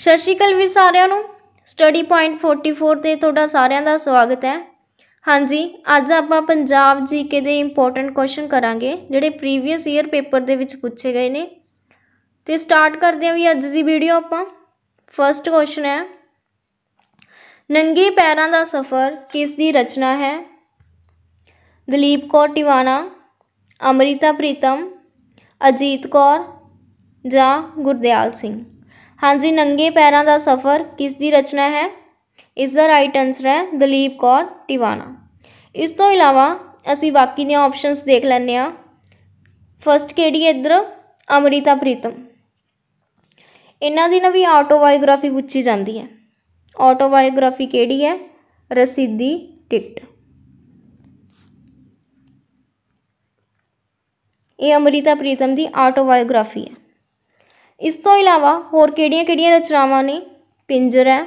ਸਤਿ ਸ਼੍ਰੀ ਅਕਾਲ ਵੀ ਸਾਰਿਆਂ ਨੂੰ ਸਟੱਡੀ ਪੁਆਇੰਟ 44 ਤੇ ਤੁਹਾਡਾ ਸਾਰਿਆਂ ਦਾ ਸਵਾਗਤ ਹੈ ਹਾਂਜੀ ਅੱਜ ਆਪਾਂ ਪੰਜਾਬ ਜੀਕੇ ਦੇ ਇੰਪੋਰਟੈਂਟ ਕੁਐਸਚਨ ਕਰਾਂਗੇ ਜਿਹੜੇ ਪ੍ਰੀਵੀਅਸ ਈਅਰ ਪੇਪਰ ਦੇ ਵਿੱਚ ਪੁੱਛੇ ਗਏ ਨੇ ਤੇ ਸਟਾਰਟ ਕਰਦੇ ਹਾਂ ਵੀ ਅੱਜ ਦੀ ਵੀਡੀਓ ਆਪਾਂ ਫਰਸਟ ਕੁਐਸਚਨ ਹੈ ਨੰਗੇ ਪੈਰਾਂ ਦਾ ਸਫ਼ਰ ਕਿਸ ਦੀ ਰਚਨਾ ਹੈ ਦਲੀਪ ਕੌਰ ਟਿਵਾਣਾ ਅਮ੍ਰਿਤਾ ਪ੍ਰੀਤਮ ਅਜੀਤ ਕੌਰ ਜਾਂ ਗੁਰਦਿਆਲ ਸਿੰਘ ਹਾਂਜੀ ਨੰਗੇ ਪੈਰਾਂ ਦਾ ਸਫ਼ਰ ਕਿਸ ਦੀ ਰਚਨਾ ਹੈ ਇਸ ਦਾ ਰਾਈਟ ਆਨਸਰ ਹੈ ਦਲੀਪ ਕੌਰ ਟਿਵਾਣਾ ਇਸ ਤੋਂ ਇਲਾਵਾ ਅਸੀਂ ਬਾਕੀ ਦੀਆਂ ਆਪਸ਼ਨਸ ਦੇਖ ਲੈਂਦੇ ਆ ਫਰਸਟ ਕਿਹੜੀ ਹੈ ਇਧਰ ਅਮ੍ਰਿਤਾ ਪ੍ਰੀਤਮ ਇਹਨਾਂ ਦੀ ਨਾ ਵੀ ਆਟੋਬਾਇਓਗ੍ਰਾਫੀ ਪੁੱਛੀ ਜਾਂਦੀ ਹੈ ਆਟੋਬਾਇਓਗ੍ਰਾਫੀ ਕਿਹੜੀ ਹੈ ਰਸੀਦੀ ਟਿਕਟ ਇਹ ਅਮ੍ਰਿਤਾ ਪ੍ਰੀਤਮ ਦੀ ਆਟੋਬਾਇਓਗ੍ਰਾਫੀ ਹੈ ਇਸ ਤੋਂ ਇਲਾਵਾ ਹੋਰ ਕਿਹੜੀਆਂ-ਕਿਹੜੀਆਂ ਰਚਨਾਵਾਂ ਨੇ ਪਿੰਜਰ ਹੈ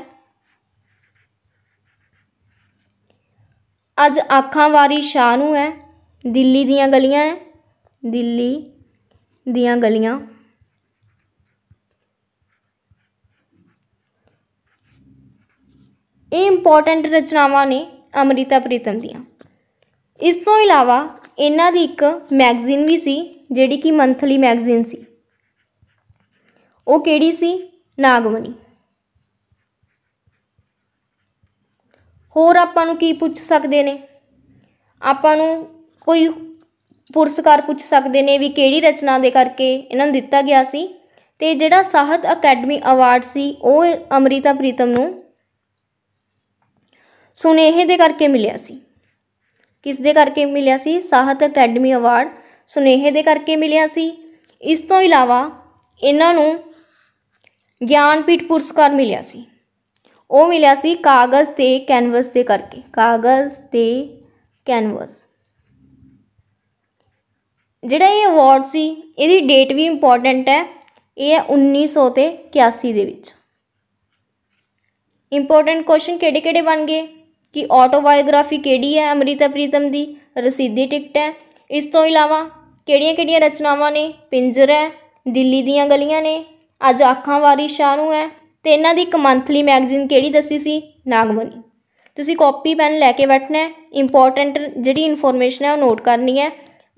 ਅੱਜ ਆਖਾਂ ਵਾਰੀ ਸ਼ਾਹ ਨੂੰ ਹੈ ਦਿੱਲੀ ਦੀਆਂ ਗਲੀਆਂ ਹੈ ਦਿੱਲੀ ਦੀਆਂ ਗਲੀਆਂ ਇਹ ਇੰਪੋਰਟੈਂਟ ਰਚਨਾਵਾਂ ਨੇ ਅਮ੍ਰਿਤਾ ਪ੍ਰੀਤਮ ਦੀਆਂ ਇਸ ਤੋਂ ਇਲਾਵਾ ਇਹਨਾਂ ਦੀ ਇੱਕ ਮੈਗਜ਼ੀਨ ਵੀ ਸੀ ਜਿਹੜੀ ਕਿ ਮੰਥਲੀ ਮੈਗਜ਼ੀਨ ਸੀ ਉਹ ਕਿਹੜੀ ਸੀ ਨਾਗਮਣੀ ਹੋਰ ਆਪਾਂ ਨੂੰ ਕੀ ਪੁੱਛ ਸਕਦੇ ਨੇ ਆਪਾਂ ਨੂੰ ਕੋਈ ਪੁਰਸਕਾਰ ਪੁੱਛ ਸਕਦੇ ਨੇ ਵੀ ਕਿਹੜੀ ਰਚਨਾ ਦੇ ਕਰਕੇ ਇਹਨਾਂ ਨੂੰ ਦਿੱਤਾ ਗਿਆ ਸੀ ਤੇ ਜਿਹੜਾ ਸਾਹਿਤ ਅਕੈਡਮੀ ਅਵਾਰਡ ਸੀ ਉਹ ਅਮ੍ਰਿਤਾ ਪ੍ਰੀਤਮ ਨੂੰ ਸੁਨੇਹੇ ਦੇ ਕਰਕੇ ਮਿਲਿਆ ਸੀ ਕਿਸ ਦੇ ਕਰਕੇ ਮਿਲਿਆ ਸੀ ਸਾਹਿਤ ਅਕੈਡਮੀ ਅਵਾਰਡ ਸੁਨੇਹੇ ਦੇ ਕਰਕੇ ਮਿਲਿਆ ਸੀ ਇਸ ਤੋਂ ਇਲਾਵਾ ਇਹਨਾਂ ਨੂੰ ਗਿਆਨਪੀਠ ਪੁਰਸਕਾਰ ਮਿਲਿਆ ਸੀ ਉਹ ਮਿਲਿਆ ਸੀ ਕਾਗਜ਼ ਤੇ ਕੈਨਵਸ ਤੇ ਕਰਕੇ ਕਾਗਜ਼ ਤੇ ਕੈਨਵਸ ਜਿਹੜਾ ਇਹ ਅਵਾਰਡ ਸੀ ਇਹਦੀ ਡੇਟ ਵੀ ਇੰਪੋਰਟੈਂਟ ਹੈ ਇਹ ਹੈ 1981 ਦੇ ਵਿੱਚ ਇੰਪੋਰਟੈਂਟ ਕੁਐਸਚਨ ਕਿਹੜੇ-ਕਿਹੜੇ ਬਣ ਗਏ ਕਿ ਆਟੋਬਾਇਓਗ੍ਰਾਫੀ ਕਿਹੜੀ ਹੈ ਅਮ੍ਰਿਤਾ ਪ੍ਰੀਤਮ ਦੀ ਰਸੀਦੀ ਟਿਕਟ ਹੈ ਇਸ ਤੋਂ ਇਲਾਵਾ ਕਿਹੜੀਆਂ-ਕਿਹੜੀਆਂ ਰਚਨਾਵਾਂ ਨੇ ਪਿੰਜਰ ਹੈ ਦਿੱਲੀ ਦੀਆਂ ਗਲੀਆਂ ਨੇ ਅੱਜ ਅੱਖਾਂ ਵਾਰੀ ਸ਼ਾਹ ਨੂੰ ਹੈ ਤੇ ਇਹਨਾਂ ਦੀ ਇੱਕ ਮੰਥਲੀ ਮੈਗਜ਼ੀਨ ਕਿਹੜੀ ਦੱਸੀ ਸੀ ਨਾਗਮਨੀ ਤੁਸੀਂ ਕਾਪੀ ਪੈਨ ਲੈ ਕੇ ਬੈਠਣਾ ਹੈ ਇੰਪੋਰਟੈਂਟ ਜਿਹੜੀ ਇਨਫੋਰਮੇਸ਼ਨ ਹੈ ਉਹ ਨੋਟ ਕਰਨੀ ਹੈ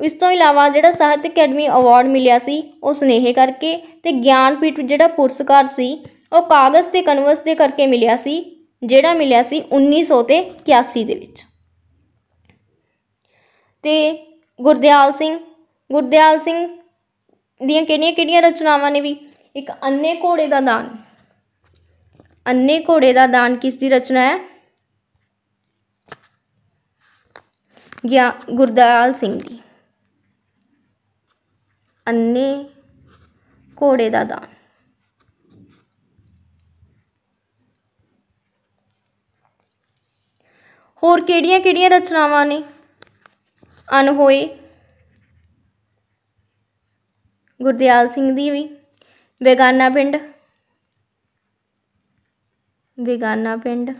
ਇਸ ਤੋਂ ਇਲਾਵਾ ਜਿਹੜਾ ਸਾਹਿਤ ਅਕੈਡਮੀ ਅਵਾਰਡ ਮਿਲਿਆ ਸੀ ਉਹ ਸਨੇਹੇ ਕਰਕੇ ਤੇ ਗਿਆਨਪੀਠ ਜਿਹੜਾ ਪੁਰਸਕਾਰ ਸੀ ਉਹ ਕਾਗਜ਼ ਤੇ ਕਨਵਸ ਦੇ ਕਰਕੇ ਮਿਲਿਆ ਸੀ ਜਿਹੜਾ ਮਿਲਿਆ ਸੀ 1981 ਦੇ ਵਿੱਚ ਤੇ ਗੁਰਦਿਆਲ ਸਿੰਘ ਗੁਰਦਿਆਲ ਸਿੰਘ ਦੀਆਂ ਕਿਹੜੀਆਂ-ਕਿਹੜੀਆਂ ਰਚਨਾਵਾਂ ਨੇ ਵੀ ਇੱਕ ਅੰਨੇ ਘੋੜੇ ਦਾ ਦਾਨ ਅੰਨੇ ਘੋੜੇ ਦਾ ਦਾਨ ਕਿਸ ਦੀ ਰਚਨਾ ਹੈ ਗਿਆ ਗੁਰਦਿਆਲ ਸਿੰਘ ਦੀ ਅੰਨੇ ਘੋੜੇ ਦਾ ਦਾਨ ਹੋਰ ਕਿਹੜੀਆਂ-ਕਿਹੜੀਆਂ ਰਚਨਾਵਾਂ ਨੇ ਅਨਹੋਏ ਗੁਰਦਿਆਲ ਸਿੰਘ ਦੀ ਵੀ ਬੇਗਾਨਾ ਪਿੰਡ ਬੇਗਾਨਾ ਪਿੰਡ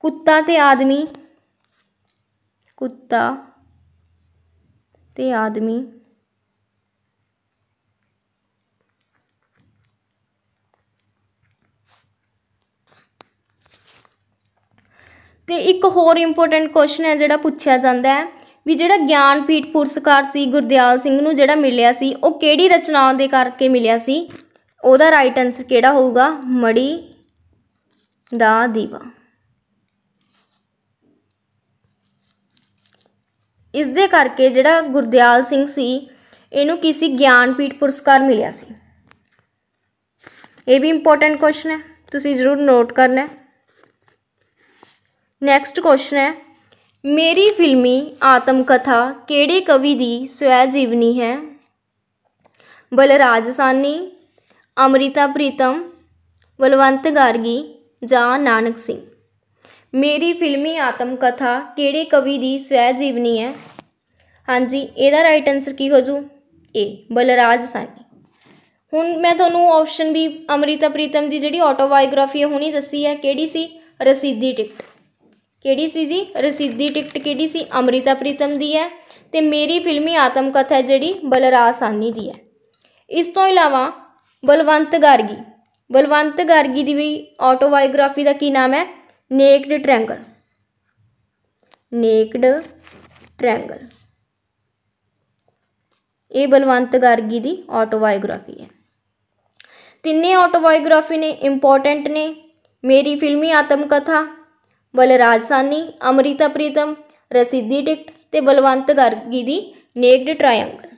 ਕੁੱਤਾ ਤੇ ਆਦਮੀ ਕੁੱਤਾ ਤੇ ਆਦਮੀ ਤੇ ਇੱਕ ਹੋਰ ਇੰਪੋਰਟੈਂਟ ਕੁਐਸਚਨ ਹੈ ਜਿਹੜਾ ਪੁੱਛਿਆ ਜਾਂਦਾ ਹੈ ਵੀ ਜਿਹੜਾ ਗਿਆਨਪੀਠ ਪੁਰਸਕਾਰ ਸੀ ਗੁਰਦਿਆਲ ਸਿੰਘ ਨੂੰ ਜਿਹੜਾ ਮਿਲਿਆ ਸੀ ਉਹ ਕਿਹੜੀ ਰਚਨਾ ਦੇ ਕਰਕੇ ਮਿਲਿਆ ਸੀ ਉਹਦਾ ਰਾਈਟ ਆਨਸਰ ਕਿਹੜਾ ਹੋਊਗਾ ਮੜੀ ਦਾ ਦੀਵਾ ਇਸ ਦੇ ਕਰਕੇ ਜਿਹੜਾ ਗੁਰਦਿਆਲ ਸਿੰਘ ਸੀ ਇਹਨੂੰ ਕਿਸੇ ਗਿਆਨਪੀਠ ਪੁਰਸਕਾਰ ਮਿਲਿਆ ਸੀ ਇਹ ਵੀ ਇੰਪੋਰਟੈਂਟ ਕੁਐਸਚਨ ਹੈ ਤੁਸੀਂ ਜ਼ਰੂਰ ਨੋਟ ਕਰਨਾ ਹੈ ਨੈਕਸਟ ਕੁਐਸਚਨ ਹੈ ਮੇਰੀ ਫਿਲਮੀ ਆਤਮ ਕਥਾ ਕਿਹੜੇ ਕਵੀ ਦੀ ਸਵੈ ਜੀਵਨੀ ਹੈ ਬਲਰਾਜ ਸਾਨੀ ਅਮ੍ਰਿਤਾ ਪ੍ਰੀਤਮ ਬਲਵੰਤ ਗਾਰਗੀ ਜਾਂ ਨਾਨਕ ਸਿੰਘ ਮੇਰੀ ਫਿਲਮੀ ਆਤਮ ਕਥਾ ਕਿਹੜੇ ਕਵੀ ਦੀ ਸਵੈ ਜੀਵਨੀ ਹੈ ਹਾਂਜੀ ਇਹਦਾ ਰਾਈਟ ਆਨਸਰ ਕੀ ਹੋ ਜੂ ਏ ਬਲਰਾਜ ਸਾਨੀ ਹੁਣ ਮੈਂ ਤੁਹਾਨੂੰ ਆਪਸ਼ਨ ਵੀ ਅਮ੍ਰਿਤਾ ਪ੍ਰੀਤਮ ਦੀ ਜਿਹੜੀ ਆਟੋਬਾਇਓਗ੍ਰਾਫੀ ਹੈ ਹੁਣੀ ਦੱਸੀ ਹੈ ਕਿਹੜੀ ਸੀ ਰਸੀਦੀ ਟਿਕਟ ਕਿਹੜੀ ਸੀ ਜੀ ਰਸੀਦੀ ਟਿਕਟ ਕਿਹੜੀ ਸੀ ਅਮ੍ਰਿਤਾ ਪ੍ਰੀਤਮ ਦੀ ਹੈ ਤੇ ਮੇਰੀ ਫਿਲਮੀ ਆਤਮ ਕਥਾ ਜਿਹੜੀ ਬਲਰਾਜ ਸਾਨੀ ਦੀ ਹੈ ਇਸ ਤੋਂ ਇਲਾਵਾ ਬਲਵੰਤ ਗਾਰਗੀ ਬਲਵੰਤ ਗਾਰਗੀ ਦੀ ਵੀ ਆਟੋਬਾਇਓਗ੍ਰਾਫੀ ਦਾ ਕੀ ਨਾਮ ਹੈ ਨੇਕਡ ਟ੍ਰੈਂਗਲ ਨੇਕਡ ਟ੍ਰੈਂਗਲ ਇਹ ਬਲਵੰਤ ਗਾਰਗੀ ਦੀ ਆਟੋਬਾਇਓਗ੍ਰਾਫੀ ਹੈ ਤਿੰਨੇ ਆਟੋਬਾਇਓਗ੍ਰਾਫੀ ਨੇ ਇੰਪੋਰਟੈਂਟ ਨੇ ਮੇਰੀ ਫਿਲਮੀ ਆਤਮ ਕਥਾ ਬਲਰਾਜ ਸਾਨੀ ਅਮ੍ਰਿਤਾ ਪ੍ਰੀਤਮ ਰਸੀਦੀ ਟਿਕਟ ਤੇ ਬਲਵੰਤ ਗਰਗੀ ਦੀ ਨੇਕਡ ਟ੍ਰਾਇੰਗਲ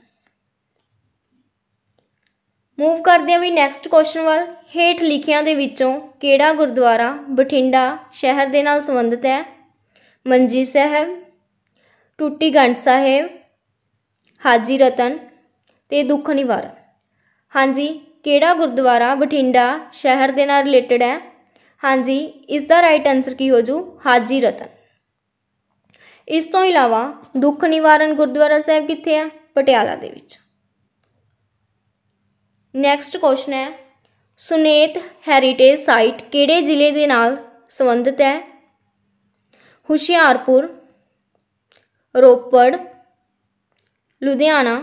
ਮੂਵ ਕਰਦੇ ਹਾਂ ਵੀ ਨੈਕਸਟ ਕੁਐਸਚਨ ਵੱਲ ਹੇਠ ਲਿਖਿਆਂ ਦੇ ਵਿੱਚੋਂ ਕਿਹੜਾ ਗੁਰਦੁਆਰਾ ਬਠਿੰਡਾ ਸ਼ਹਿਰ ਦੇ ਨਾਲ ਸੰਬੰਧਿਤ ਹੈ ਮੰਜੀ ਸਾਹਿਬ ਟੁੱਟੀ ਗੰਢ ਸਾਹਿਬ ਹਾਜੀ ਰਤਨ ਤੇ ਦੁੱਖ ਨਿਵਾਰਨ ਹਾਂਜੀ ਕਿਹੜਾ ਗੁਰਦੁਆਰਾ ਬਠਿੰਡਾ ਸ਼ਹਿਰ ਦੇ ਨਾਲ ਰਿਲੇਟਡ ਹੈ ਹਾਂਜੀ ਇਸ ਦਾ ਰਾਈਟ ਆਨਸਰ ਕੀ ਹੋ ਜੂ ਹਾਜੀ ਰਤਨ ਇਸ ਤੋਂ ਇਲਾਵਾ ਦੁੱਖ ਨਿਵਾਰਨ ਗੁਰਦੁਆਰਾ ਸਾਹਿਬ ਕਿੱਥੇ ਆ ਪਟਿਆਲਾ ਦੇ ਵਿੱਚ ਨੈਕਸਟ ਕੁਐਸਚਨ ਹੈ ਸੁਨੇਤ ਹੈਰੀਟੇਜ ਸਾਈਟ ਕਿਹੜੇ ਜ਼ਿਲ੍ਹੇ ਦੇ ਨਾਲ ਸੰਬੰਧਿਤ ਹੈ ਹੁਸ਼ਿਆਰਪੁਰ ਰੋਪੜ ਲੁਧਿਆਣਾ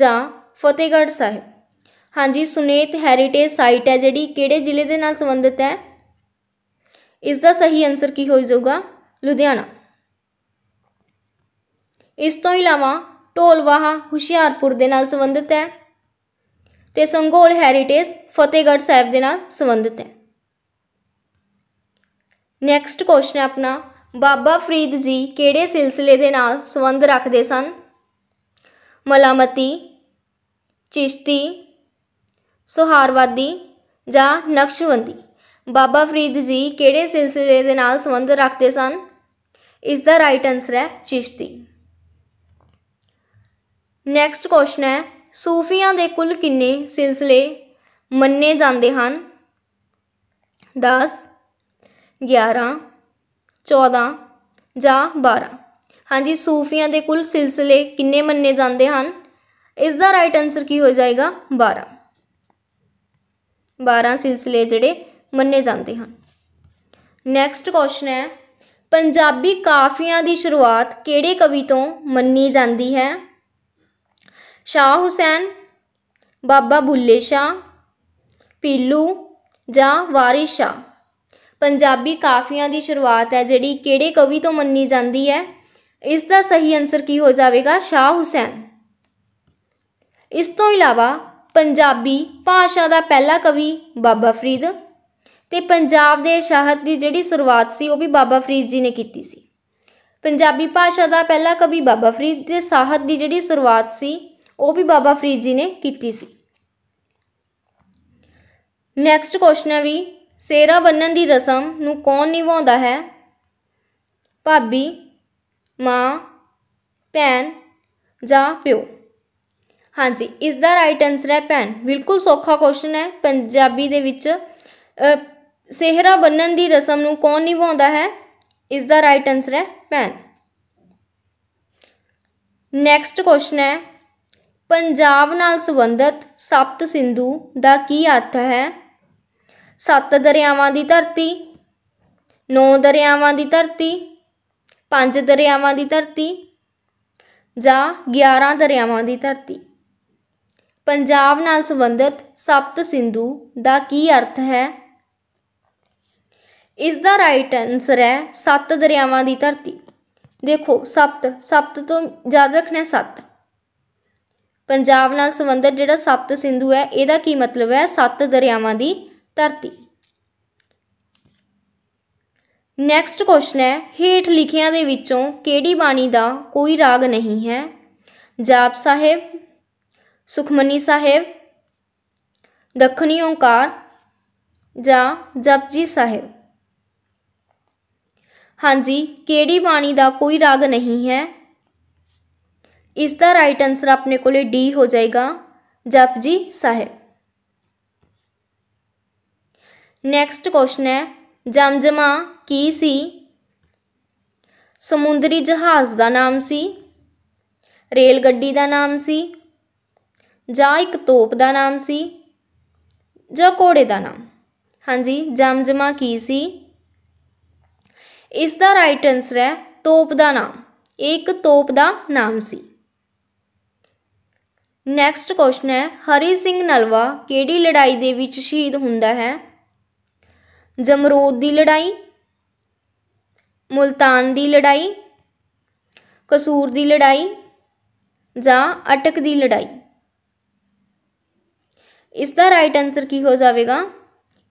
ਜਾਂ ਫਤਿਹਗੜ੍ਹ ਸਾਹਿਬ ਹਾਂਜੀ ਸੁਨੇਤ ਹੈਰੀਟੇਜ ਸਾਈਟ ਹੈ ਜਿਹੜੀ ਕਿਹੜੇ ਜ਼ਿਲ੍ਹੇ ਦੇ ਨਾਲ ਸੰਬੰਧਿਤ ਹੈ ਇਸ ਦਾ ਸਹੀ ਆਨਸਰ ਕੀ ਹੋ ਜਾਊਗਾ ਲੁਧਿਆਣਾ ਇਸ ਤੋਂ ਇਲਾਵਾ ਢੋਲਵਾਹਾ ਹੁਸ਼ਿਆਰਪੁਰ ਦੇ ਨਾਲ ਸੰਬੰਧਿਤ ਹੈ ਤੇ ਸੰਗੋਲ ਹੈਰੀਟੇਜ ਫਤੇਗੜ ਸਾਹਿਬ ਦੇ ਨਾਲ ਸੰਬੰਧਿਤ ਹੈ ਨੈਕਸਟ ਕੁਐਸਚਨ ਹੈ ਆਪਣਾ ਬਾਬਾ ਫਰੀਦ ਜੀ ਕਿਹੜੇ ਸਿਲਸਿਲੇ ਦੇ ਨਾਲ ਸੰਬੰਧ ਰੱਖਦੇ ਸਨ ਮਲਾਮਤੀ ਚਿਸ਼ਤੀ ਸੁਹਾਰਵਾਦੀ ਜਾਂ ਨਕਸ਼ਵੰਦੀ ਬਾਬਾ ਫਰੀਦ ਜੀ ਕਿਹੜੇ ਸਿਲਸਿਲੇ ਦੇ ਨਾਲ ਸੰਬੰਧ ਰੱਖਦੇ ਸਨ ਇਸ ਦਾ ਰਾਈਟ ਆਨਸਰ ਹੈ ਚਿਸ਼ਤੀ ਨੈਕਸਟ ਕੁਐਸਚਨ ਹੈ ਸੂਫੀਆਂ ਦੇ ਕੁੱਲ ਕਿੰਨੇ ਸਿਲਸਿਲੇ ਮੰਨੇ ਜਾਂਦੇ ਹਨ 10 11 14 ਜਾਂ 12 ਹਾਂਜੀ ਸੂਫੀਆਂ ਦੇ ਕੁੱਲ ਸਿਲਸਿਲੇ ਕਿੰਨੇ ਮੰਨੇ ਜਾਂਦੇ ਹਨ ਇਸ ਦਾ ਰਾਈਟ ਆਨਸਰ ਕੀ ਹੋ ਜਾਏਗਾ 12 12 ਸਿਲਸਿਲੇ ਜਿਹੜੇ ਮੰਨੇ ਜਾਂਦੇ ਹਨ ਨੈਕਸਟ ਕੁਐਸਚਨ ਹੈ ਪੰਜਾਬੀ ਕਾਫੀਆਂ ਦੀ ਸ਼ੁਰੂਆਤ ਕਿਹੜੇ ਕਵੀ ਤੋਂ ਮੰਨੀ ਜਾਂਦੀ ਹੈ ਸ਼ਾਹ ਹੁਸੈਨ ਬਾਬਾ ਬੁੱਲੇ ਸ਼ਾਹ ਪੀਲੂ ਜਾਂ ਵਾਰਿਸ ਸ਼ਾਹ ਪੰਜਾਬੀ ਕਾਫੀਆਂ ਦੀ ਸ਼ੁਰੂਆਤ ਹੈ ਜਿਹੜੀ ਕਿਹੜੇ ਕਵੀ ਤੋਂ ਮੰਨੀ ਜਾਂਦੀ ਹੈ ਇਸ ਦਾ ਸਹੀ ਆਨਸਰ ਕੀ ਹੋ ਜਾਵੇਗਾ ਸ਼ਾਹ ਹੁਸੈਨ ਇਸ ਤੋਂ ਇਲਾਵਾ ਪੰਜਾਬੀ ਭਾਸ਼ਾ ਦਾ ਪਹਿਲਾ ਕਵੀ ਬਾਬਾ ਫਰੀਦ ਤੇ ਪੰਜਾਬ ਦੇ ਸ਼ਾਹਤ ਦੀ ਜਿਹੜੀ ਸ਼ੁਰੂਆਤ ਸੀ ਉਹ ਵੀ ਬਾਬਾ ਫਰੀਦ ਜੀ ਨੇ ਕੀਤੀ ਸੀ ਪੰਜਾਬੀ ਭਾਸ਼ਾ ਦਾ ਪਹਿਲਾ ਕਵੀ ਬਾਬਾ ਫਰੀਦ ਦੇ ਸਾਹਿਤ ਦੀ ਜਿਹੜੀ ਸ਼ੁਰੂਆਤ ਸੀ ਉਹ ਵੀ ਬਾਬਾ ਫਰੀਦ ਜੀ ਨੇ ਕੀਤੀ ਸੀ ਨੈਕਸਟ ਕੁਐਸਚਨ ਹੈ ਵੀ ਸੇਰਾ ਬੰਨਣ ਦੀ ਰਸਮ ਨੂੰ ਕੌਣ ਨਿਭਾਉਂਦਾ ਹੈ ਭਾਬੀ ਮਾਂ ਭੈਣ ਜਾਂ ਪਿਓ ਹਾਂਜੀ ਇਸ ਦਾ ਰਾਈਟ ਆਨਸਰ ਹੈ ਭੈਣ ਬਿਲਕੁਲ ਸੌਖਾ ਕੁਐਸਚਨ ਹੈ ਪੰਜਾਬੀ ਦੇ ਵਿੱਚ ਸਿਹਰਾ ਬੰਨਣ ਦੀ ਰਸਮ ਨੂੰ ਕੌਣ ਨਿਭਾਉਂਦਾ ਹੈ ਇਸ ਦਾ ਰਾਈਟ ਆਨਸਰ ਹੈ ਭੈਣ ਨੈਕਸਟ ਕੁਐਸਚਨ ਹੈ ਪੰਜਾਬ ਨਾਲ ਸੰਬੰਧਿਤ ਸਪਤ ਸਿੰਧੂ ਦਾ ਕੀ ਅਰਥ ਹੈ ਸੱਤ ਦਰਿਆਵਾਂ ਦੀ ਧਰਤੀ ਨੌ ਦਰਿਆਵਾਂ ਦੀ ਧਰਤੀ ਪੰਜ ਦਰਿਆਵਾਂ ਦੀ ਧਰਤੀ ਜਾਂ 11 ਦਰਿਆਵਾਂ ਦੀ ਧਰਤੀ ਪੰਜਾਬ ਨਾਲ ਸੰਬੰਧਿਤ ਸਪਤ ਸਿੰਧੂ ਦਾ ਕੀ ਅਰਥ ਹੈ ਇਸ ਦਾ ਰਾਈਟ ਆਨਸਰ ਹੈ ਸੱਤ ਦਰਿਆਵਾਂ ਦੀ ਧਰਤੀ ਦੇਖੋ ਸੱਤ ਸੱਤ ਤੋਂ ਯਾਦ ਰੱਖਣਾ ਸੱਤ ਪੰਜਾਬ ਨਾਲ ਸੰਬੰਧਿਤ ਜਿਹੜਾ ਸੱਤ ਸਿੰਧੂ ਹੈ ਇਹਦਾ ਕੀ ਮਤਲਬ ਹੈ ਸੱਤ ਦਰਿਆਵਾਂ ਦੀ ਧਰਤੀ ਨੈਕਸਟ ਕੁਐਸਚਨ ਹੈ ਹੇਠ ਲਿਖਿਆਂ ਦੇ ਵਿੱਚੋਂ ਕਿਹੜੀ ਬਾਣੀ ਦਾ ਕੋਈ ਰਾਗ ਨਹੀਂ ਹੈ ਜਾਪ ਸਾਹਿਬ ਸੁਖਮਨੀ ਸਾਹਿਬ ਦੱਖਣੀ ਓੰਕਾਰ ਜਾਂ ਜਪਜੀ ਸਾਹਿਬ ਹਾਂਜੀ ਕਿਹੜੀ ਬਾਣੀ ਦਾ ਕੋਈ ਰਾਗ ਨਹੀਂ ਹੈ ਇਸ ਦਾ ਰਾਈਟ ਆਨਸਰ ਆਪਣੇ ਕੋਲੇ ਡੀ ਹੋ ਜਾਏਗਾ ਜਪਜੀ ਸਾਹਿਬ ਨੈਕਸਟ ਕੁਐਸਚਨ ਹੈ ਜਮਜਮਾ ਕੀ ਸੀ ਸਮੁੰਦਰੀ ਜਹਾਜ਼ ਦਾ ਨਾਮ ਸੀ ਰੇਲ ਗੱਡੀ ਦਾ ਨਾਮ ਸੀ ਜਾਂ ਇੱਕ ਤੋਪ ਦਾ ਨਾਮ ਸੀ ਜਾਂ ਕੋੜੇ ਦਾ ਨਾਮ ਹਾਂਜੀ ਜਮਜਮਾ ਕੀ ਸੀ ਇਸ ਦਾ ਰਾਈਟ ਆਨਸਰ ਹੈ ਤੋਪ ਦਾ ਨਾਮ ਇੱਕ ਤੋਪ ਦਾ ਨਾਮ ਸੀ ਨੈਕਸਟ ਕੁਐਸਚਨ ਹੈ ਹਰੀ ਸਿੰਘ ਨਲਵਾ ਕਿਹੜੀ ਲੜਾਈ ਦੇ ਵਿੱਚ ਸ਼ਹੀਦ ਹੁੰਦਾ ਹੈ ਜਮਰੂਦ ਦੀ ਲੜਾਈ ਮੁਲਤਾਨ ਦੀ ਲੜਾਈ ਕਸੂਰ ਦੀ ਲੜਾਈ ਜਾਂ ਅਟਕ ਦੀ ਲੜਾਈ ਇਸ ਦਾ ਰਾਈਟ ਆਨਸਰ ਕੀ ਹੋ ਜਾਵੇਗਾ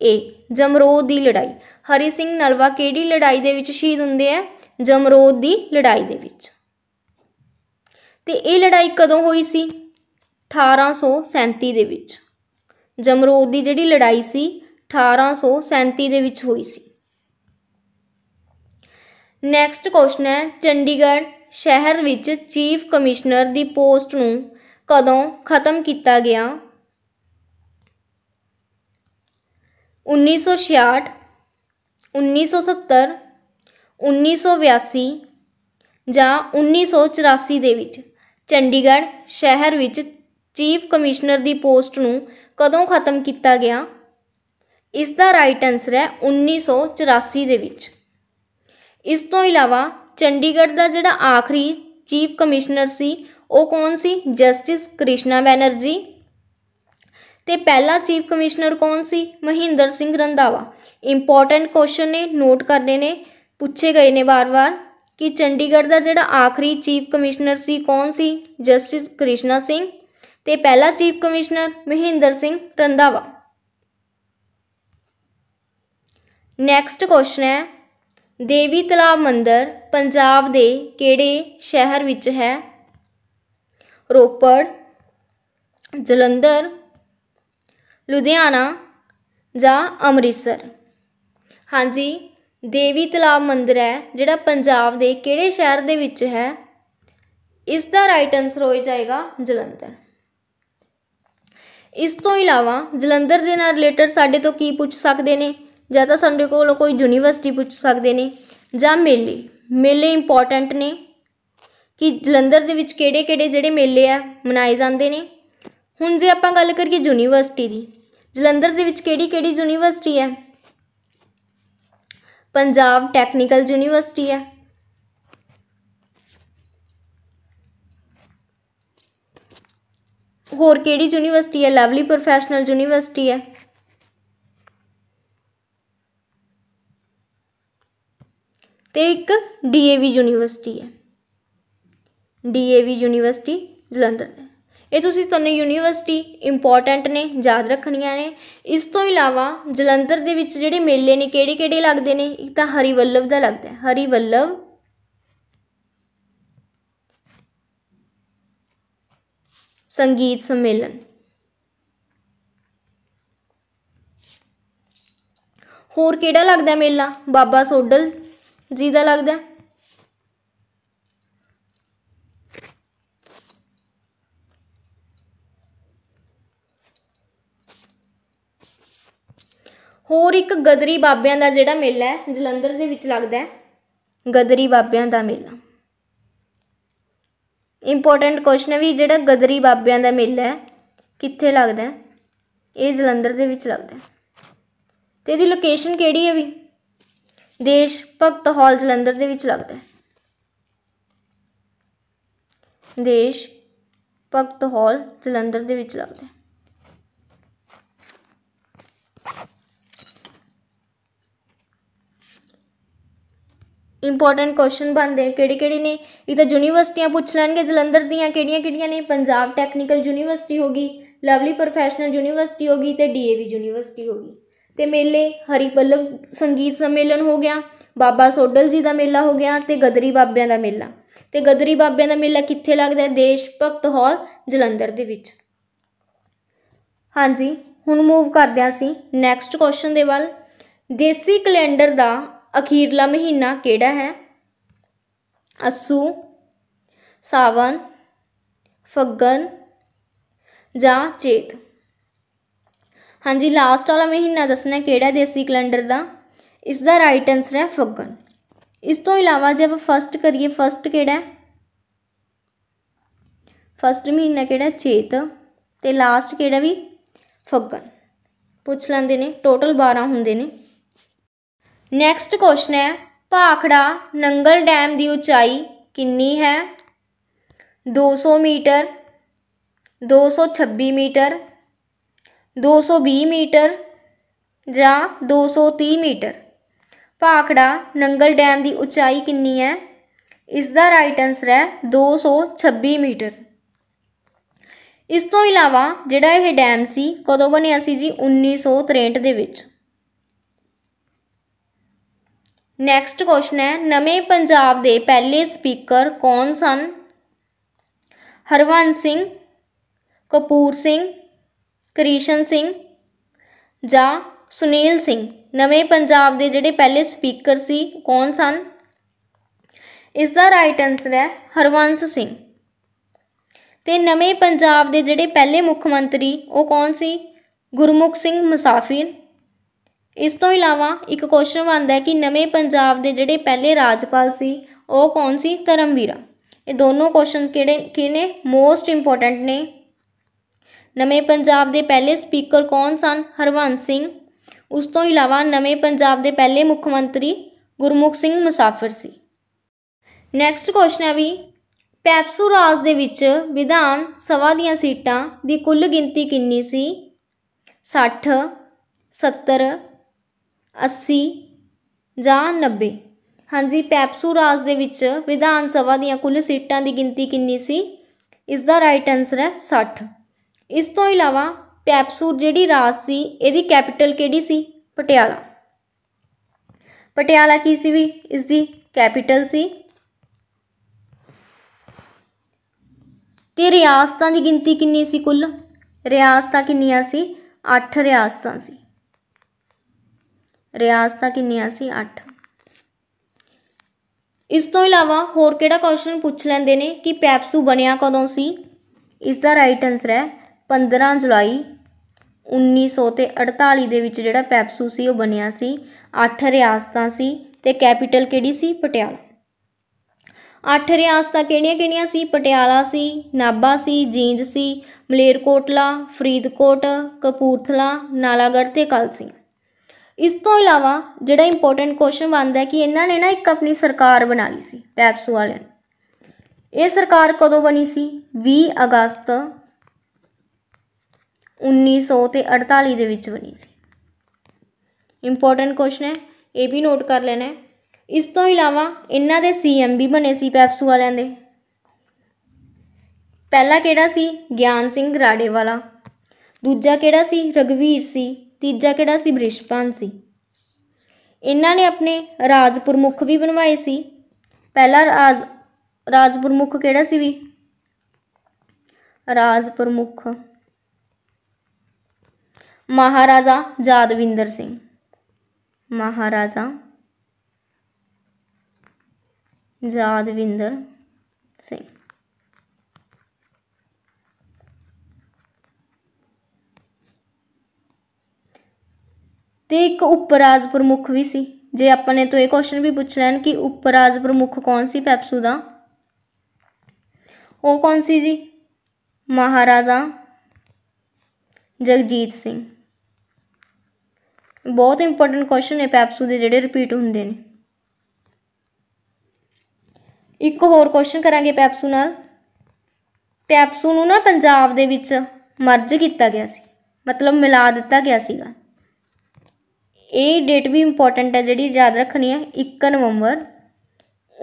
ਏ ਜਮਰੋਦ ਦੀ ਲੜਾਈ ਹਰੀ ਸਿੰਘ ਨਲਵਾ ਕਿਹੜੀ ਲੜਾਈ ਦੇ ਵਿੱਚ ਸ਼ਹੀਦ ਹੁੰਦੇ ਆ ਜਮਰੋਦ ਦੀ ਲੜਾਈ ਦੇ ਵਿੱਚ ਤੇ ਇਹ ਲੜਾਈ ਕਦੋਂ ਹੋਈ ਸੀ 1837 ਦੇ ਵਿੱਚ ਜਮਰੋਦ ਦੀ ਜਿਹੜੀ ਲੜਾਈ ਸੀ 1837 ਦੇ ਵਿੱਚ ਹੋਈ ਸੀ ਨੈਕਸਟ ਕੁਐਸਚਨ ਹੈ ਚੰਡੀਗੜ੍ਹ ਸ਼ਹਿਰ ਵਿੱਚ ਚੀਫ ਕਮਿਸ਼ਨਰ ਦੀ ਪੋਸਟ ਨੂੰ ਕਦੋਂ ਖਤਮ ਕੀਤਾ ਗਿਆ ਉੱਨੀ ਸੌ ਛਿਆਹਠ ਉੱਨੀ ਸੌ ਸੱਤਰ ਉੱਨੀ ਸੌ ਬਿਆਸੀ ਜਾਂ ਉੱਨੀ ਸੌ ਚੁਰਾਸੀ ਦੇ ਵਿੱਚ ਚੰਡੀਗੜ੍ਹ ਸ਼ਹਿਰ ਵਿੱਚ ਚੀਫ ਕਮਿਸ਼ਨਰ ਦੀ ਪੋਸਟ ਨੂੰ ਕਦੋਂ ਖਤਮ ਕੀਤਾ ਗਿਆ ਇਸ ਦਾ ਰਾਈਟ ਆਨਸਰ ਹੈ 1984 ਦੇ ਵਿੱਚ ਇਸ ਤੋਂ ਇਲਾਵਾ ਚੰਡੀਗੜ੍ਹ ਦਾ ਜਿਹੜਾ ਆਖਰੀ ਚੀਫ ਕਮਿਸ਼ਨਰ ਸੀ ਉਹ ਕੌਣ ਸੀ ਜਸਟਿਸ ਕ੍ਰਿਸ਼ਨਾ ਬੈਨਰਜੀ ਤੇ ਪਹਿਲਾ ਚੀਫ ਕਮਿਸ਼ਨਰ ਕੌਣ ਸੀ ਮਹਿੰਦਰ ਸਿੰਘ ਰੰਧਾਵਾ ਇੰਪੋਰਟੈਂਟ ਕੁਐਸਚਨ ਨੇ ਨੋਟ ਕਰਨੇ ਨੇ ਪੁੱਛੇ ਗਏ ਨੇ ਵਾਰ-ਵਾਰ ਕਿ ਚੰਡੀਗੜ੍ਹ ਦਾ ਜਿਹੜਾ ਆਖਰੀ ਚੀਫ ਕਮਿਸ਼ਨਰ ਸੀ ਕੌਣ ਸੀ ਜਸਟਿਸ ਕ੍ਰਿਸ਼ਨਾ ਸਿੰਘ ਤੇ ਪਹਿਲਾ chief commissioner Mahinder Singh Randhawa next question ਹੈ ਦੇਵੀ ਤਲਾਬ ਮੰਦਰ ਪੰਜਾਬ ਦੇ ਕਿਹੜੇ ਸ਼ਹਿਰ ਵਿੱਚ ਹੈ ਰੋਪੜ ਜਲੰਧਰ ਲੁਧਿਆਣਾ ਜਾਂ ਅੰਮ੍ਰਿਤਸਰ ਹਾਂਜੀ ਦੇਵੀ ਤਲਾਬ ਮੰਦਿਰ ਹੈ ਜਿਹੜਾ ਪੰਜਾਬ ਦੇ ਕਿਹੜੇ ਸ਼ਹਿਰ ਦੇ ਵਿੱਚ ਹੈ ਇਸ ਦਾ ਰਾਈਟ ਆਨਸਰ ਹੋ ਜਾਏਗਾ ਜਲੰਧਰ ਇਸ ਤੋਂ ਇਲਾਵਾ ਜਲੰਧਰ ਦੇ ਨਾਲ ਰਿਲੇਟਡ ਸਾਡੇ ਤੋਂ ਕੀ ਪੁੱਛ ਸਕਦੇ ਨੇ ਜਾਂ ਤਾਂ ਸਾਡੇ ਕੋਲ ਕੋਈ ਯੂਨੀਵਰਸਿਟੀ ਪੁੱਛ ਸਕਦੇ ਨੇ ਜਾਂ ਮੇਲੇ ਮੇਲੇ ਇੰਪੋਰਟੈਂਟ ਨੇ ਕਿ ਜਲੰਧਰ ਦੇ ਵਿੱਚ ਕਿਹੜੇ-ਕਿਹੜੇ ਜਿਹੜੇ ਮੇਲੇ ਆ ਮਨਾਏ ਜਾਂਦੇ ਨੇ ਹੁਣ ਜੇ ਆਪਾਂ ਗੱਲ ਕਰੀਏ ਯੂਨੀਵਰਸਿਟੀ ਦੀ ਜਲੰਧਰ ਦੇ ਵਿੱਚ ਕਿਹੜੀ-ਕਿਹੜੀ ਯੂਨੀਵਰਸਿਟੀ ਹੈ ਪੰਜਾਬ ਟੈਕਨੀਕਲ ਯੂਨੀਵਰਸਿਟੀ ਹੈ ਹੋਰ ਕਿਹੜੀ ਯੂਨੀਵਰਸਿਟੀ ਹੈ ਲਵਲੀ ਪ੍ਰੋਫੈਸ਼ਨਲ ਯੂਨੀਵਰਸਿਟੀ ਹੈ ਤੇ ਇੱਕ ਡੀਏਵੀ ਯੂਨੀਵਰਸਿਟੀ ਹੈ ਡੀਏਵੀ ਯੂਨੀਵਰਸਿਟੀ ਜਲੰਧਰ ਇਹ ਤੁਸੀਂ ਤੁਹਾਨੂੰ ਯੂਨੀਵਰਸਿਟੀ ਇੰਪੋਰਟੈਂਟ ਨੇ ਯਾਦ ਰੱਖਣੀਆਂ ਨੇ ਇਸ ਤੋਂ ਇਲਾਵਾ ਜਲੰਧਰ ਦੇ ਵਿੱਚ ਜਿਹੜੇ ਮੇਲੇ ਨੇ ਕਿਹੜੇ-ਕਿਹੜੇ ਲੱਗਦੇ ਨੇ ਇੱਕ ਤਾਂ ਹਰੀ ਵੱਲਵ ਦਾ ਲੱਗਦਾ ਹੈ ਹਰੀ ਵੱਲਵ ਸੰਗੀਤ ਸੰਮੇਲਨ ਹੋਰ ਕਿਹੜਾ ਲੱਗਦਾ ਮੇਲਾ ਬਾਬਾ ਸੋਡਲ ਜੀ ਦਾ ਲੱਗਦਾ ਹੋਰ ਇੱਕ ਗਦਰੀ ਬਾਬਿਆਂ ਦਾ ਜਿਹੜਾ ਮੇਲਾ ਹੈ ਜਲੰਧਰ ਦੇ ਵਿੱਚ ਲੱਗਦਾ ਹੈ ਗਦਰੀ ਬਾਬਿਆਂ ਦਾ ਮੇਲਾ ਇੰਪੋਰਟੈਂਟ ਕੁਐਸਚਨ ਹੈ ਵੀ ਜਿਹੜਾ ਗਦਰੀ ਬਾਬਿਆਂ ਦਾ ਮੇਲਾ ਹੈ ਕਿੱਥੇ ਲੱਗਦਾ ਹੈ ਇਹ ਜਲੰਧਰ ਦੇ ਵਿੱਚ ਲੱਗਦਾ ਹੈ ਤੇ ਇਹਦੀ ਲੋਕੇਸ਼ਨ ਕਿਹੜੀ ਹੈ ਵੀ ਦੇਸ਼ ਭਗਤ ਹਾਲ ਜਲੰਧਰ ਦੇ ਵਿੱਚ ਲੱਗਦਾ ਹੈ ਦੇਸ਼ ਭਗਤ ਹਾਲ ਜਲੰਧਰ ਦੇ ਵਿੱਚ ਲੱਗਦਾ ਹੈ ਇੰਪੋਰਟੈਂਟ ਕੁਐਸਚਨ ਬਣਦੇ ਕਿਹੜੇ ਕਿਹੜੇ ਨੇ ਇਹ ਤਾਂ ਯੂਨੀਵਰਸਿਟੀਆਂ ਪੁੱਛ ਲੈਣਗੇ ਜਲੰਧਰ ਦੀਆਂ ਕਿਹੜੀਆਂ ਕਿਹੜੀਆਂ ਨੇ ਪੰਜਾਬ ਟੈਕਨੀਕਲ ਯੂਨੀਵਰਸਿਟੀ ਹੋਗੀ ਲਵਲੀ ਪ੍ਰੋਫੈਸ਼ਨਲ ਯੂਨੀਵਰਸਿਟੀ ਹੋਗੀ ਤੇ ਡੀਏਵੀ ਯੂਨੀਵਰਸਿਟੀ ਹੋਗੀ ਤੇ ਮੇਲੇ ਹਰੀ ਪੱਲਵ ਸੰਗੀਤ ਸੰਮੇਲਨ ਹੋ ਗਿਆ ਬਾਬਾ ਸੋਡਲ ਜੀ ਦਾ ਮੇਲਾ ਹੋ ਗਿਆ ਤੇ ਗਦਰੀ ਬਾਬਿਆਂ ਦਾ ਮੇਲਾ ਤੇ ਗਦਰੀ ਬਾਬਿਆਂ ਦਾ ਮੇਲਾ ਕਿੱਥੇ ਲੱਗਦਾ ਹੈ ਦੇਸ਼ ਭਗਤ ਹਾਲ ਜਲੰਧਰ ਦੇ ਵਿੱਚ ਹਾਂਜੀ ਹੁਣ ਮੂਵ ਕਰਦੇ ਹਾਂ ਅਸੀਂ ਨੈਕਸਟ ਕੁਐਸਚਨ ਦੇ ਵੱਲ ਦੇਸੀ ਕੈਲੰਡਰ ਦਾ ਅਖੀਰਲਾ ਮਹੀਨਾ ਕਿਹੜਾ ਹੈ ਅਸੂ ਸਾਵਨ ਫੱਗਣ ਜਾਂ ਚੇਤ ਹਾਂਜੀ ਲਾਸਟ ਵਾਲਾ ਮਹੀਨਾ ਦੱਸਣਾ ਕਿਹੜਾ ਦੇਸੀ ਕੈਲੰਡਰ ਦਾ ਇਸ ਦਾ ਰਾਈਟ ਆਨਸਰ ਹੈ ਫੱਗਣ ਇਸ ਤੋਂ ਇਲਾਵਾ ਜੇ ਆਪਾਂ ਫਸਟ ਕਰੀਏ ਫਸਟ ਕਿਹੜਾ ਫਸਟ ਮਹੀਨਾ ਕਿਹੜਾ ਚੇਤ ਤੇ ਲਾਸਟ ਕਿਹੜਾ ਵੀ ਫੱਗਣ ਪੁੱਛ ਲੈਂਦੇ ਨੇ ਟੋਟਲ 12 ਹੁੰਦੇ ਨੇ ਨੈਕਸਟ ਕੁਐਸਚਨ ਹੈ ਭਾਖੜਾ ਨੰਗਲ ਡੈਮ ਦੀ ਉਚਾਈ ਕਿੰਨੀ ਹੈ 200 ਮੀਟਰ 226 ਮੀਟਰ 220 ਮੀਟਰ ਜਾਂ 230 ਮੀਟਰ ਭਾਖੜਾ ਨੰਗਲ ਡੈਮ ਦੀ ਉਚਾਈ ਕਿੰਨੀ ਹੈ ਇਸ ਦਾ ਰਾਈਟ ਆਨਸਰ ਹੈ 226 ਮੀਟਰ ਇਸ ਤੋਂ ਇਲਾਵਾ ਜਿਹੜਾ ਇਹ ਡੈਮ ਸੀ ਕਦੋਂ ਬਣਿਆ ਸੀ ਜੀ 1963 ਦੇ ਵਿੱਚ ਨੈਕਸਟ ਕੁਐਸਚਨ ਹੈ ਨਵੇਂ ਪੰਜਾਬ ਦੇ ਪਹਿਲੇ ਸਪੀਕਰ ਕੌਣ ਸਨ ਹਰਵੰਸ ਸਿੰਘ ਕਪੂਰ ਸਿੰਘ ਕ੍ਰਿਸ਼ਨ ਸਿੰਘ ਜਾਂ ਸੁਨੀਲ ਸਿੰਘ ਨਵੇਂ ਪੰਜਾਬ ਦੇ ਜਿਹੜੇ ਪਹਿਲੇ ਸਪੀਕਰ ਸੀ ਕੌਣ ਸਨ ਇਸ ਦਾ ਰਾਈਟ ਆਨਸਰ ਹੈ ਹਰਵੰਸ ਸਿੰਘ ਤੇ ਨਵੇਂ ਪੰਜਾਬ ਦੇ ਜਿਹੜੇ ਪਹਿਲੇ ਮੁੱਖ ਮੰਤਰੀ ਉਹ ਕੌਣ ਸੀ ਗੁਰਮੁਖ ਸਿੰਘ ਮੁਸਾਫਿਰ ਇਸ ਤੋਂ ਇਲਾਵਾ ਇੱਕ ਕੁਐਸਚਨ ਬਣਦਾ ਹੈ ਕਿ ਨਵੇਂ ਪੰਜਾਬ ਦੇ ਜਿਹੜੇ ਪਹਿਲੇ ਰਾਜਪਾਲ ਸੀ ਉਹ ਕੌਣ ਸੀ ਧਰਮਵੀਰਾ ਇਹ ਦੋਨੋਂ ਕੁਐਸਚਨ ਕਿਹੜੇ ਕਿਹਨੇ ਮੋਸਟ ਇੰਪੋਰਟੈਂਟ ਨੇ ਨਵੇਂ ਪੰਜਾਬ ਦੇ ਪਹਿਲੇ ਸਪੀਕਰ ਕੌਣ ਸਨ ਹਰਵੰਸ ਸਿੰਘ ਉਸ ਤੋਂ ਇਲਾਵਾ ਨਵੇਂ ਪੰਜਾਬ ਦੇ ਪਹਿਲੇ ਮੁੱਖ ਮੰਤਰੀ ਗੁਰਮੁਖ ਸਿੰਘ ਮੁਸਾਫਰ ਸੀ ਨੈਕਸਟ ਕੁਐਸਚਨ ਹੈ ਵੀ ਪੈਪਸੂ ਰਾਜ ਦੇ ਵਿੱਚ ਵਿਧਾਨ ਸਭਾ ਦੀਆਂ ਸੀਟਾਂ ਦੀ ਕੁੱਲ ਗਿਣਤੀ ਕਿੰਨੀ ਸੀ 60 70 ਅੱਸੀ ਜਾਂ ਨੱਬੇ ਹਾਂਜੀ ਪੈਪਸੂ ਰਾਜ ਦੇ ਵਿੱਚ ਵਿਧਾਨ ਸਭਾ ਦੀਆਂ ਕੁੱਲ ਸੀਟਾਂ ਦੀ ਗਿਣਤੀ ਕਿੰਨੀ ਸੀ ਇਸ ਦਾ ਰਾਈਟ ਆਨਸਰ ਹੈ 60 ਇਸ ਤੋਂ ਇਲਾਵਾ ਪੈਪਸੂ ਜਿਹੜੀ ਰਾਜ ਸੀ ਇਹਦੀ ਕੈਪੀਟਲ ਕਿਹੜੀ ਸੀ ਪਟਿਆਲਾ ਪਟਿਆਲਾ ਕੀ ਸੀ ਵੀ ਇਸ ਦੀ ਕੈਪੀਟਲ ਸੀ ਤੇ ਰਿਆਸਤਾਂ ਦੀ ਗਿਣਤੀ ਕਿੰਨੀ ਸੀ ਕੁੱਲ ਰਿਆਸਤਾਂ ਕਿੰਨੀਆਂ ਸੀ 8 ਰਿਆਸਤਾਂ ਸੀ ਰਿਆਸਤਾਂ ਕਿੰਨੀਆਂ ਸੀ 8 ਇਸ ਤੋਂ ਇਲਾਵਾ ਹੋਰ ਕਿਹੜਾ ਕੁਐਸਚਨ ਪੁੱਛ ਲੈਂਦੇ ਨੇ ਕਿ ਪੈਪਸੂ ਬਣਿਆ ਕਦੋਂ ਸੀ ਇਸ ਦਾ ਰਾਈਟ ਆਨਸਰ ਹੈ 15 ਜੁਲਾਈ 1948 ਦੇ ਵਿੱਚ ਜਿਹੜਾ ਪੈਪਸੂ ਸੀ ਉਹ ਬਣਿਆ ਸੀ 8 ਰਿਆਸਤਾਂ ਸੀ ਤੇ ਕੈਪੀਟਲ ਕਿਹੜੀ ਸੀ ਪਟਿਆਲਾ 8 ਰਿਆਸਤਾਂ ਕਿਹੜੀਆਂ-ਕਿਹੜੀਆਂ ਸੀ ਪਟਿਆਲਾ ਸੀ ਨਾਭਾ ਸੀ ਜੀਂਦ ਸੀ ਮਲੇਰਕੋਟਲਾ ਫਰੀਦਕੋਟ ਕਪੂਰਥਲਾ ਨਾਲਾਗੜ੍ਹ ਤੇ ਕਲਸੀ ਇਸ ਤੋਂ ਇਲਾਵਾ ਜਿਹੜਾ ਇੰਪੋਰਟੈਂਟ ਕੁਐਸਚਨ ਬਣਦਾ ਹੈ ਕਿ ਇਹਨਾਂ ਨੇ ਨਾ ਇੱਕ ਆਪਣੀ ਸਰਕਾਰ ਬਣਾ ਲਈ ਸੀ ਪੈਪਸੂ ਵਾਲਿਆਂ ਨੇ ਇਹ ਸਰਕਾਰ ਕਦੋਂ ਬਣੀ ਸੀ 20 ਅਗਸਤ 1948 ਦੇ ਵਿੱਚ ਬਣੀ ਸੀ ਇੰਪੋਰਟੈਂਟ ਕੁਐਸਚਨ ਹੈ ਇਹ ਵੀ ਨੋਟ ਕਰ ਲੈਣਾ ਇਸ ਤੋਂ ਇਲਾਵਾ ਇਹਨਾਂ ਦੇ ਸੀਐਮ ਵੀ ਬਣੇ ਸੀ ਪੈਪਸੂ ਵਾਲਿਆਂ ਦੇ ਪਹਿਲਾ ਕਿਹੜਾ ਸੀ ਗਿਆਨ ਸਿੰਘ ਰਾੜੇ ਵਾਲਾ ਦੂਜਾ ਕਿਹੜਾ ਸੀ ਰਗਵੀਰ ਸੀ ਤੀਜਾ ਕਿਹੜਾ ਸੀ ਬ੍ਰਿਸ਼ਪਾਨ ਸੀ ਇਹਨਾਂ ਨੇ ਆਪਣੇ ਰਾਜਪੁਰ ਮੁਖ ਵੀ ਬਣਵਾਏ ਸੀ ਪਹਿਲਾ ਰਾਜ ਰਾਜਪੁਰ ਮੁਖ ਕਿਹੜਾ ਸੀ ਵੀ ਰਾਜਪੁਰ ਮੁਖ ਮਹਾਰਾਜਾ ਜਾਦਵਿੰਦਰ ਸਿੰਘ ਮਹਾਰਾਜਾ ਜਾਦਵਿੰਦਰ ਸਿੰਘ ਤੇ ਇੱਕ ਉਪਰਾਜ ਪ੍ਰਮੁੱਖ ਵੀ ਸੀ ਜੇ ਆਪਣੇ ਤੋਂ ਇਹ ਕੁਐਸਚਨ ਵੀ ਪੁੱਛ ਲੈਣ ਕਿ ਉਪਰਾਜ ਪ੍ਰਮੁੱਖ ਕੌਣ ਸੀ ਪੈਪਸੂ ਦਾ ਉਹ ਕੌਣ ਸੀ ਜੀ ਮਹਾਰਾਜਾ ਜਗਜੀਤ ਸਿੰਘ ਬਹੁਤ ਇੰਪੋਰਟੈਂਟ ਕੁਐਸਚਨ ਹੈ ਪੈਪਸੂ ਦੇ ਜਿਹੜੇ ਰਿਪੀਟ ਹੁੰਦੇ ਨੇ ਇੱਕ ਹੋਰ ਕੁਐਸਚਨ ਕਰਾਂਗੇ ਪੈਪਸੂ ਨਾਲ ਪੈਪਸੂ ਨੂੰ ਨਾ ਪੰਜਾਬ ਦੇ ਵਿੱਚ ਮਰਜ ਕੀਤਾ ਗਿਆ ਸੀ ਮਤਲਬ ਮਿਲਾ ਦਿੱਤਾ ਗਿਆ ਸੀਗਾ ਇਹ ਡੇਟ ਵੀ ਇੰਪੋਰਟੈਂਟ ਹੈ ਜਿਹੜੀ ਯਾਦ ਰੱਖਣੀ ਹੈ 1 ਨਵੰਬਰ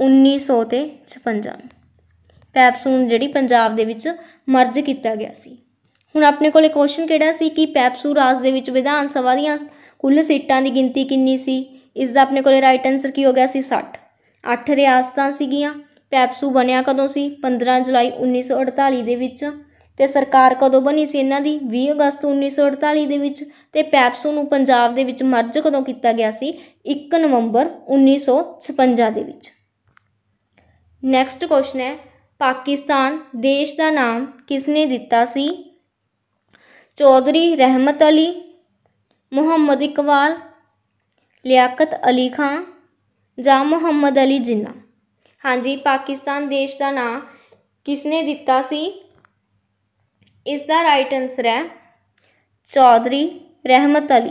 1956 ਪੈਪਸੂਨ ਜਿਹੜੀ ਪੰਜਾਬ ਦੇ ਵਿੱਚ ਮਰਜ ਕੀਤਾ ਗਿਆ ਸੀ ਹੁਣ ਆਪਣੇ ਕੋਲੇ ਕੁਐਸਚਨ ਕਿਹੜਾ ਸੀ ਕਿ ਪੈਪਸੂ ਰਾਜ ਦੇ ਵਿੱਚ ਵਿਧਾਨ ਸਭਾ ਦੀਆਂ ਕੁੱਲ ਸੀਟਾਂ ਦੀ ਗਿਣਤੀ ਕਿੰਨੀ ਸੀ ਇਸ ਦਾ ਆਪਣੇ ਕੋਲੇ ਰਾਈਟ ਆਨਸਰ ਕੀ ਹੋ ਗਿਆ ਸੀ 60 8 ਰਿਆਸਤਾਂ ਸੀਗੀਆਂ ਪੈਪਸੂ ਬਣਿਆ ਕਦੋਂ ਸੀ 15 ਜੁਲਾਈ 1948 ਦੇ ਵਿੱਚ ਤੇ ਸਰਕਾਰ ਕਦੋਂ ਬਣੀ ਸੀ ਇਹਨਾਂ ਦੀ 20 ਅਗਸਤ 1948 ਦੇ ਵਿੱਚ ਤੇ ਪੈਪਸੂ ਨੂੰ ਪੰਜਾਬ ਦੇ ਵਿੱਚ ਮਰਜ ਕਦੋਂ ਕੀਤਾ ਗਿਆ ਸੀ 1 ਨਵੰਬਰ 1956 ਦੇ ਵਿੱਚ ਨੈਕਸਟ ਕੁਐਸਚਨ ਹੈ ਪਾਕਿਸਤਾਨ ਦੇਸ਼ ਦਾ ਨਾਮ ਕਿਸ ਨੇ ਦਿੱਤਾ ਸੀ ਚੌਧਰੀ ਰਹਿਮਤ ਅਲੀ ਮੁਹੰਮਦ ਇਕਬਾਲ ਲਿਆਕਤ ਅਲੀ ਖਾਨ ਜਾਂ ਮੁਹੰਮਦ ਅਲੀ ਜਿੰਨਾ ਹਾਂਜੀ ਪਾਕਿਸਤਾਨ ਦੇਸ਼ ਦਾ ਨਾਮ ਕਿਸ ਨੇ ਦਿੱਤਾ ਸੀ ਇਸ ਦਾ ਰਾਈਟ ਆਨਸਰ ਹੈ ਚੌਧਰੀ ਰਹਿਮਤ ਅਲੀ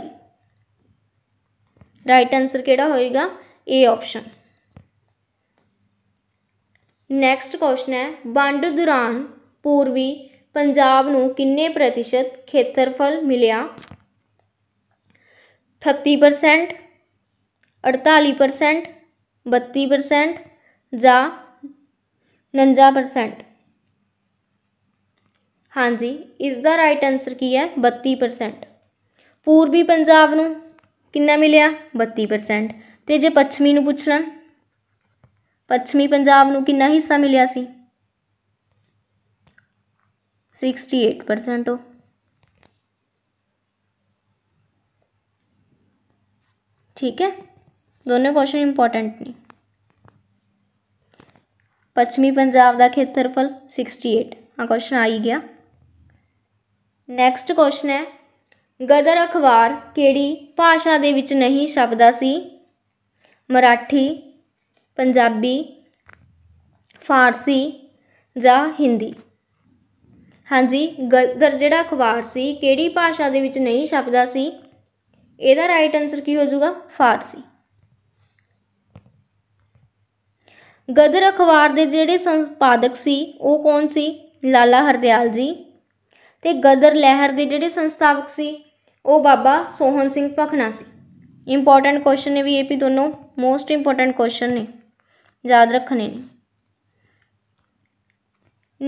ਰਾਈਟ ਆਨਸਰ ਕਿਹੜਾ ਹੋਏਗਾ ਏ ਆਪਸ਼ਨ ਨੈਕਸਟ ਕੁਐਸਚਨ ਹੈ ਵੰਡ ਦੌਰਾਨ ਪੂਰਬੀ ਪੰਜਾਬ ਨੂੰ ਕਿੰਨੇ ਪ੍ਰਤੀਸ਼ਤ ਖੇਤਰਫਲ ਮਿਲਿਆ 38% 48% 32% ਜਾਂ 49% ਹਾਂਜੀ ਇਸ ਦਾ ਰਾਈਟ ਆਨਸਰ ਕੀ ਹੈ 32% ਪੂਰਬੀ ਪੰਜਾਬ ਨੂੰ ਕਿੰਨਾ ਮਿਲਿਆ 32% ਤੇ ਜੇ ਪੱਛਮੀ ਨੂੰ ਪੁੱਛ ਪੱਛਮੀ ਪੰਜਾਬ ਨੂੰ ਕਿੰਨਾ ਹਿੱਸਾ ਮਿਲਿਆ ਸੀ 68% ਉਹ ਠੀਕ ਹੈ ਦੋਨੇ ਕੁਐਸਚਨ ਇੰਪੋਰਟੈਂਟ ਨੇ ਪੱਛਮੀ ਪੰਜਾਬ ਦਾ ਖੇਤਰਫਲ 68 ਆ ਕੁਐਸਚਨ ਆਈ ਗਿਆ ਨੈਕਸਟ ਕੁਐਸਚਨ ਹੈ ਗਦਰ ਅਖਬਾਰ ਕਿਹੜੀ ਭਾਸ਼ਾ ਦੇ ਵਿੱਚ ਨਹੀਂ ਛਪਦਾ ਸੀ ਮਰਾਠੀ ਪੰਜਾਬੀ ਫਾਰਸੀ ਜਾਂ ਹਿੰਦੀ ਹਾਂਜੀ ਗਦਰ ਜਿਹੜਾ ਅਖਬਾਰ ਸੀ ਕਿਹੜੀ ਭਾਸ਼ਾ ਦੇ ਵਿੱਚ ਨਹੀਂ ਛਪਦਾ ਸੀ ਇਹਦਾ ਰਾਈਟ ਆਨਸਰ ਕੀ ਹੋ ਜਾਊਗਾ ਫਾਰਸੀ ਗਦਰ ਅਖਬਾਰ ਦੇ ਜਿਹੜੇ ਸੰਪਾਦਕ ਸੀ ਉਹ ਕੌਣ ਸੀ ਲਾਲਾ ਹਰਦਿਆਲ ਜੀ ਤੇ ਗਦਰ ਲਹਿਰ ਦੇ ਜਿਹੜੇ ਸੰਸਥਾਪਕ ਸੀ ਉਹ ਬਾਬਾ ਸੋਹਣ ਸਿੰਘ ਪਖਣਾ ਸੀ ਇੰਪੋਰਟੈਂਟ ਕੁਐਸਚਨ ਨੇ ਵੀ ਇਹ ਦੋਨੋਂ ਮੋਸਟ ਇੰਪੋਰਟੈਂਟ ਕੁਐਸਚਨ ਨੇ ਯਾਦ ਰੱਖਣੇ ਨੇ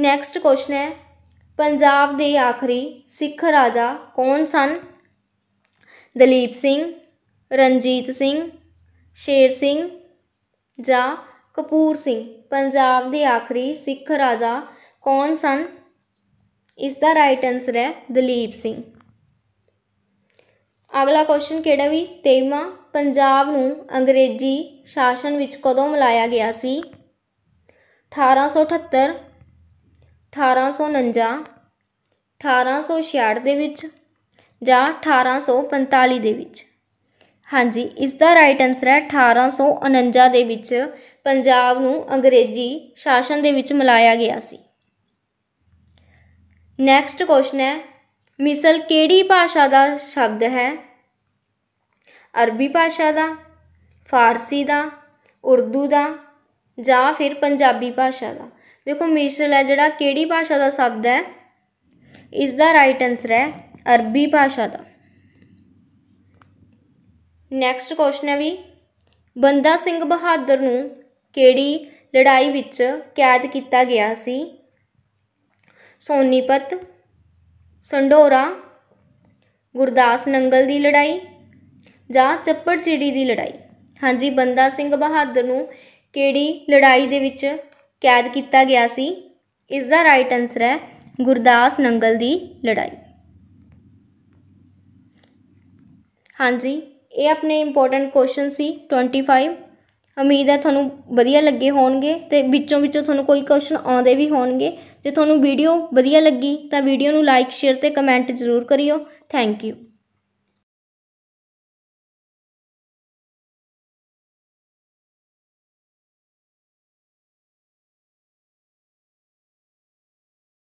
ਨੈਕਸਟ ਕੁਐਸਚਨ ਹੈ ਪੰਜਾਬ ਦੇ ਆਖਰੀ ਸਿੱਖ ਰਾਜਾ ਕੌਣ ਸਨ ਦਲੀਪ ਸਿੰਘ ਰਣਜੀਤ ਸਿੰਘ ਸ਼ੇਰ ਸਿੰਘ ਜਾਂ ਕਪੂਰ ਸਿੰਘ ਪੰਜਾਬ ਦੇ ਆਖਰੀ ਸਿੱਖ ਰਾਜਾ ਕੌਣ ਸਨ ਇਸ ਦਾ ਰਾਈਟ ਆਨਸਰ ਹੈ ਦਲੀਪ ਸਿੰਘ ਅਗਲਾ ਕੁਐਸਚਨ ਕਿਹੜਾ ਵੀ 23ਵਾਂ ਪੰਜਾਬ ਨੂੰ ਅੰਗਰੇਜ਼ੀ ਸ਼ਾਸਨ ਵਿੱਚ ਕਦੋਂ ਮਿਲਾਇਆ ਗਿਆ ਸੀ 1878 1849 1866 ਦੇ ਵਿੱਚ ਜਾਂ 1845 ਦੇ ਵਿੱਚ ਹਾਂਜੀ ਇਸ ਦਾ ਰਾਈਟ ਆਨਸਰ ਹੈ 1849 ਦੇ ਵਿੱਚ ਪੰਜਾਬ ਨੂੰ ਅੰਗਰੇਜ਼ੀ ਸ਼ਾਸਨ ਦੇ ਵਿੱਚ ਮਿਲਾਇਆ ਗਿਆ ਸੀ ਨੈਕਸਟ ਕੁਐਸਚਨ ਹੈ ਮਿਸਲ ਕਿਹੜੀ ਭਾਸ਼ਾ ਦਾ ਸ਼ਬਦ ਹੈ ਅਰਬੀ ਭਾਸ਼ਾ ਦਾ ਫਾਰਸੀ ਦਾ ਉਰਦੂ ਦਾ ਜਾਂ ਫਿਰ ਪੰਜਾਬੀ ਭਾਸ਼ਾ ਦਾ ਦੇਖੋ ਮਿਸਲ ਹੈ ਜਿਹੜਾ ਕਿਹੜੀ ਭਾਸ਼ਾ ਦਾ ਸ਼ਬਦ ਹੈ ਇਸ ਦਾ ਰਾਈਟ ਆਨਸਰ ਹੈ ਅਰਬੀ ਭਾਸ਼ਾ ਦਾ ਨੈਕਸਟ ਕੁਐਸਚਨ ਹੈ ਵੀ ਬੰਦਾ ਸਿੰਘ ਬਹਾਦਰ ਨੂੰ ਕਿਹੜੀ ਲੜਾਈ ਵਿੱਚ ਕੈਦ ਕੀਤਾ ਗਿਆ ਸੀ ਸੋਨੀਪਤ ਸੰਡੋਰਾ ਗੁਰਦਾਸ ਨੰਗਲ ਦੀ ਲੜਾਈ ਜਾਂ ਚੱਪੜ ਚਿੜੀ ਦੀ ਲੜਾਈ ਹਾਂਜੀ ਬੰਦਾ ਸਿੰਘ ਬਹਾਦਰ ਨੂੰ ਕਿਹੜੀ ਲੜਾਈ ਦੇ ਵਿੱਚ ਕੈਦ ਕੀਤਾ ਗਿਆ ਸੀ ਇਸ ਦਾ ਰਾਈਟ ਆਨਸਰ ਹੈ ਗੁਰਦਾਸ ਨੰਗਲ ਦੀ ਲੜਾਈ ਹਾਂਜੀ ਇਹ ਆਪਣੇ ਇੰਪੋਰਟੈਂਟ ਕੁਐਸਚਨ ਸੀ 25 ਉਮੀਦ ਹੈ ਤੁਹਾਨੂੰ ਵਧੀਆ ਲੱਗੇ ਹੋਣਗੇ ਤੇ ਵਿੱਚੋਂ ਵਿੱਚੋਂ ਤੁਹਾਨੂੰ ਕੋਈ ਕੁਐਸਚਨ ਆਉਂਦੇ ਵੀ ਹੋਣਗੇ ਜੇ ਤੁਹਾਨੂੰ ਵੀਡੀਓ ਵਧੀਆ ਲੱਗੀ ਤਾਂ ਵੀਡੀਓ ਨੂੰ ਲਾਈਕ ਸ਼ੇਅਰ ਤੇ ਕਮੈਂਟ ਜ਼ਰੂਰ ਕਰਿਓ ਥੈਂਕ ਯੂ